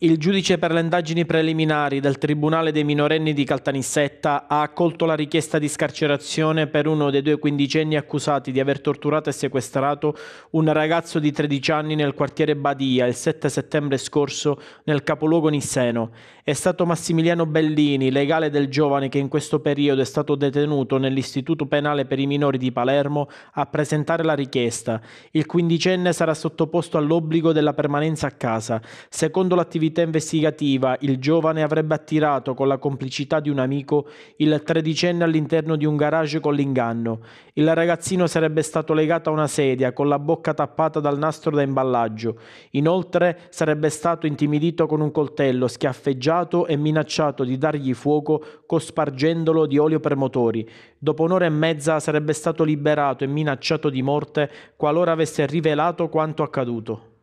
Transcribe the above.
Il giudice per le indagini preliminari del Tribunale dei minorenni di Caltanissetta ha accolto la richiesta di scarcerazione per uno dei due quindicenni accusati di aver torturato e sequestrato un ragazzo di 13 anni nel quartiere Badia il 7 settembre scorso nel capoluogo Nisseno. È stato Massimiliano Bellini, legale del giovane che in questo periodo è stato detenuto nell'Istituto Penale per i Minori di Palermo, a presentare la richiesta. Il quindicenne sarà sottoposto all'obbligo della permanenza a casa. Secondo l'attività dell'attività investigativa il giovane avrebbe attirato con la complicità di un amico il tredicenne all'interno di un garage con l'inganno. Il ragazzino sarebbe stato legato a una sedia con la bocca tappata dal nastro da imballaggio. Inoltre sarebbe stato intimidito con un coltello, schiaffeggiato e minacciato di dargli fuoco cospargendolo di olio per motori. Dopo un'ora e mezza sarebbe stato liberato e minacciato di morte qualora avesse rivelato quanto accaduto.